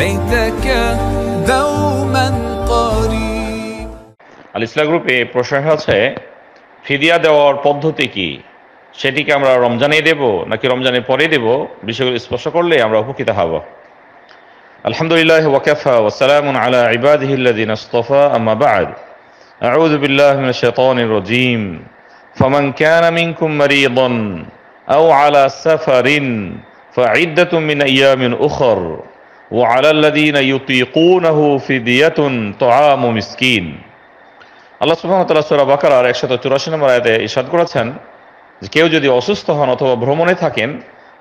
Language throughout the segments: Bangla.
بيتك دوما قريب প্রশ্ন আছে ফিদিয়া দেওয়ার পদ্ধতি কি আমরা রমজানে দেব নাকি রমজানের পরে দেব বিষয়গুলো করলে আমরা উপকৃত হব আলহামদুলিল্লাহ ওয়াকাফা আলা আম্মা বা'দ আউযু বিল্লাহি মিনাশ শাইতানির রাজীম من করেছেন কেউ যদি অসুস্থ হন অথবা ভ্রমণে থাকেন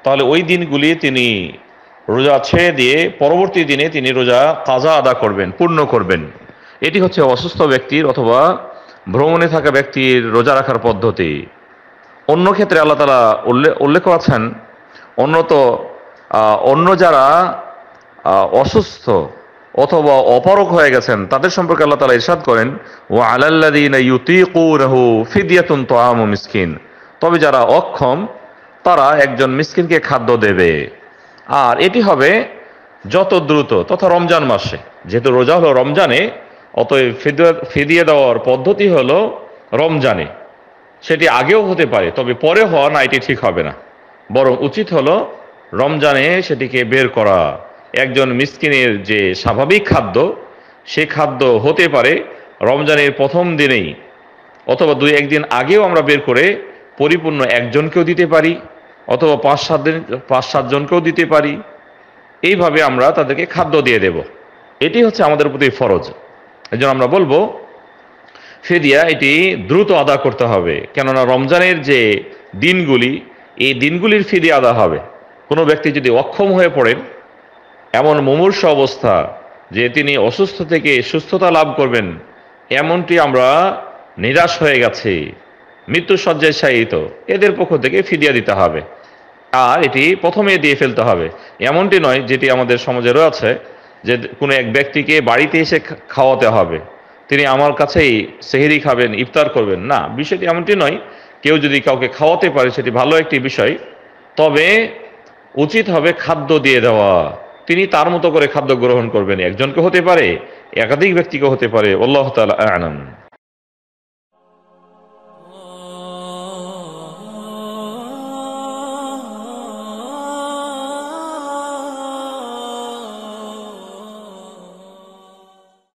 তাহলে ওই দিনগুলি তিনি রোজা ছেড়ে দিয়ে পরবর্তী দিনে তিনি রোজা কাজা আদা করবেন পূর্ণ করবেন এটি হচ্ছে অসুস্থ ব্যক্তির অথবা ভ্রমণে থাকা ব্যক্তির রোজা রাখার পদ্ধতি অন্য ক্ষেত্রে আল্লাহ তালা উল্লেখ উল্লেখ করেছেন অন্যত অন্য যারা অসুস্থ অথবা অপারক হয়ে গেছেন তাদের সম্পর্কে আল্লাহ তালা ইরশাদ করেন ও আলাল্লাহু ফিদিয়াতুন তোয়ামু মিসকিন তবে যারা অক্ষম তারা একজন মিসকিনকে খাদ্য দেবে আর এটি হবে যত দ্রুত তথা রমজান মাসে যেহেতু রোজা হলো রমজানে অতএব ফিদিয়ে দেওয়ার পদ্ধতি হলো রমজানে সেটি আগেও হতে পারে তবে পরে হওয়া না এটি ঠিক হবে না বরং উচিত হলো রমজানে সেটিকে বের করা একজন মিসকিনের যে স্বাভাবিক খাদ্য সে খাদ্য হতে পারে রমজানের প্রথম দিনেই অথবা দুই একদিন আগেও আমরা বের করে পরিপূর্ণ একজনকেও দিতে পারি অথবা পাঁচ সাত দিন পাঁচ সাতজনকেও দিতে পারি এইভাবে আমরা তাদেরকে খাদ্য দিয়ে দেব এটি হচ্ছে আমাদের প্রতি ফরজ এই আমরা বলবো ফেদিয়া এটি দ্রুত আদা করতে হবে কেননা রমজানের যে দিনগুলি এই দিনগুলির ফিদিয়া আদা হবে কোনো ব্যক্তি যদি অক্ষম হয়ে পড়েন এমন মুমূর্ষ অবস্থা যে তিনি অসুস্থ থেকে সুস্থতা লাভ করবেন এমনটি আমরা নিরাশ হয়ে গেছি মৃত্যু শয্যায় শায়িত এদের পক্ষ থেকে ফিরিয়ে দিতে হবে আর এটি প্রথমে দিয়ে ফেলতে হবে এমনটি নয় যেটি আমাদের সমাজে রয়েছে যে কোনো এক ব্যক্তিকে বাড়িতে এসে খাওয়াতে হবে তিনি আমার কাছেই সেহেরি খাবেন ইফতার করবেন না বিষয়টি এমনটি নয় কেউ যদি কাউকে খাওয়াতে পারে সেটি ভালো একটি বিষয় তবে উচিত হবে খাদ্য দিয়ে দেওয়া তিনি তার মতো করে খাদ্য গ্রহণ করবেন একজনকে হতে পারে একাধিক ব্যক্তিকে হতে পারে আল্লাহ তালা আনন্দ